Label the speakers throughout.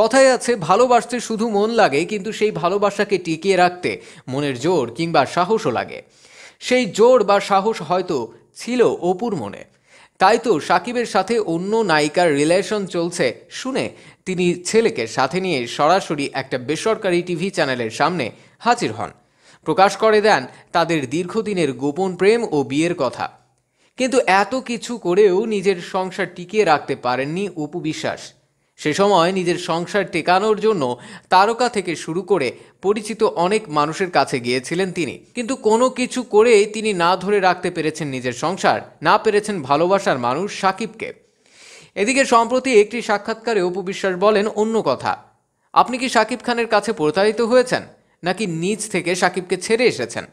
Speaker 1: কথায় আছে ভালোবাসতে শুধু মন লাগে কিন্তু সেই ভালোবাসাকে টিকিয়ে রাখতে মনের জোর কিংবা সাহসও লাগে সেই জোর বা সাহস হয়তো ছিল অপুর মনে তাই তো সাকিবের সাথে অন্য নায়িকার রিলেশন চলছে শুনে তিনি ছেলেকে সাথে নিয়ে সরাসরি একটা বেসরকারি টিভি চ্যানেলের সামনে হাজির হন প্রকাশ করে দেন তাদের দীর্ঘদিনের গোপন প্রেম ও বিয়ের কথা কিন্তু এত কিছু করেও নিজের সংসার টিকিয়ে রাখতে পারেননি অপু বিশ্বাস সে সময় নিজের সংসার টেকানোর জন্য তারকা থেকে শুরু করে পরিচিত অনেক মানুষের কাছে গিয়েছিলেন তিনি কিন্তু কোনো কিছু করেই তিনি না ধরে রাখতে পেরেছেন নিজের সংসার না পেরেছেন ভালোবাসার মানুষ সাকিবকে এদিকে সম্প্রতি একটি সাক্ষাৎকারে অপু বিশ্বাস বলেন অন্য কথা আপনি কি সাকিব খানের কাছে প্রতারিত হয়েছেন নাকি নিজ থেকে সাকিবকে ছেড়ে এসেছেন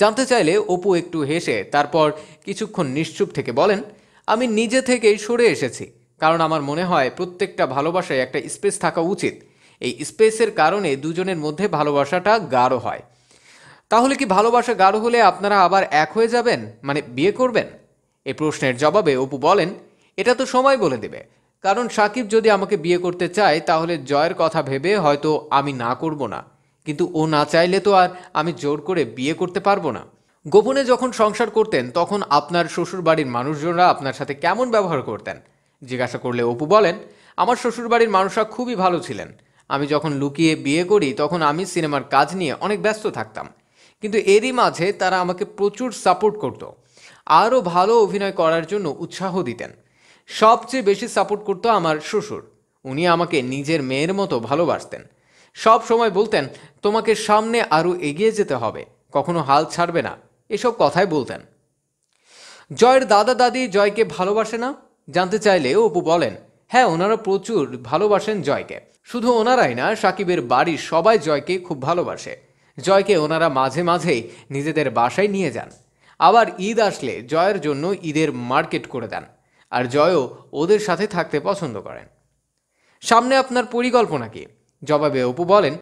Speaker 1: জানতে চাইলে অপু একটু হেসে তারপর কিছুক্ষণ নিশ্চুপ থেকে বলেন আমি নিজে থেকেই সরে এসেছি কারণ আমার মনে হয় প্রত্যেকটা ভালোবাসায় একটা স্পেস থাকা উচিত এই স্পেসের কারণে দুজনের মধ্যে ভালোবাসাটা গাঢ় হয় তাহলে কি ভালোবাসা গাঢ় হলে আপনারা আবার এক হয়ে যাবেন মানে বিয়ে করবেন এ প্রশ্নের জবাবে অপু বলেন এটা তো সময় বলে দেবে কারণ সাকিব যদি আমাকে বিয়ে করতে চায় তাহলে জয়ের কথা ভেবে হয়তো আমি না করব না কিন্তু ও না চাইলে তো আর আমি জোর করে বিয়ে করতে পারবো না গোপনে যখন সংসার করতেন তখন আপনার শ্বশুর বাড়ির মানুষজনরা আপনার সাথে কেমন ব্যবহার করতেন জিজ্ঞাসা করলে অপু বলেন আমার শ্বশুরবাড়ির মানুষরা খুবই ভালো ছিলেন আমি যখন লুকিয়ে বিয়ে করি তখন আমি সিনেমার কাজ নিয়ে অনেক ব্যস্ত থাকতাম কিন্তু এরই মাঝে তারা আমাকে প্রচুর সাপোর্ট করত আরও ভালো অভিনয় করার জন্য উৎসাহ দিতেন সবচেয়ে বেশি সাপোর্ট করতো আমার শ্বশুর উনি আমাকে নিজের মেয়ের মতো ভালোবাসতেন সব সময় বলতেন তোমাকে সামনে আরও এগিয়ে যেতে হবে কখনো হাল ছাড়বে না এসব কথাই বলতেন জয়ের দাদা দাদি জয়কে ভালোবাসে না জানতে চাইলে অপু বলেন হ্যাঁ ওনারা প্রচুর ভালোবাসেন জয়কে শুধু ওনারাই না সাকিবের বাড়ির সবাই জয়কে খুব ভালোবাসে জয়কে ওনারা মাঝে মাঝেই নিজেদের বাসায় নিয়ে যান আবার ঈদ আসলে জয়ের জন্য ঈদের মার্কেট করে দেন আর জয়ও ওদের সাথে থাকতে পছন্দ করেন সামনে আপনার পরিকল্পনা কি জবাবে অপু বলেন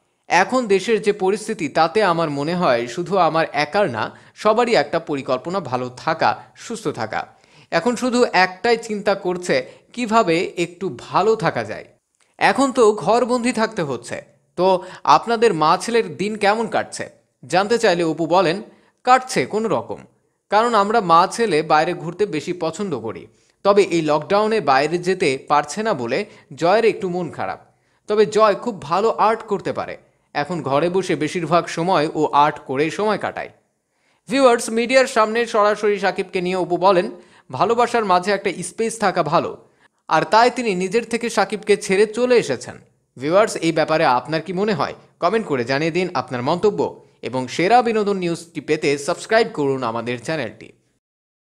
Speaker 1: এখন দেশের যে পরিস্থিতি তাতে আমার মনে হয় শুধু আমার একার না সবারই একটা পরিকল্পনা ভালো থাকা সুস্থ থাকা এখন শুধু একটাই চিন্তা করছে কিভাবে একটু ভালো থাকা যায় এখন তো ঘরবন্দি থাকতে হচ্ছে তো আপনাদের মা ছেলের দিন কেমন কাটছে জানতে চাইলে অপু বলেন কাটছে কোনো রকম কারণ আমরা মা ছেলে বাইরে ঘুরতে বেশি পছন্দ করি তবে এই লকডাউনে বাইরে যেতে পারছে না বলে জয়ের একটু মন খারাপ তবে জয় খুব ভালো আর্ট করতে পারে এখন ঘরে বসে বেশিরভাগ সময় ও আর্ট করে সময় কাটায় ভিউয়ার্স মিডিয়ার সামনে সরাসরি সাকিবকে নিয়ে অপু বলেন ভালোবাসার মাঝে একটা স্পেস থাকা ভালো আর তাই তিনি নিজের থেকে সাকিবকে ছেড়ে চলে এসেছেন ভিউয়ার্স এই ব্যাপারে আপনার কি মনে হয় কমেন্ট করে জানিয়ে দিন আপনার মন্তব্য এবং সেরা বিনোদন নিউজটি পেতে সাবস্ক্রাইব করুন আমাদের চ্যানেলটি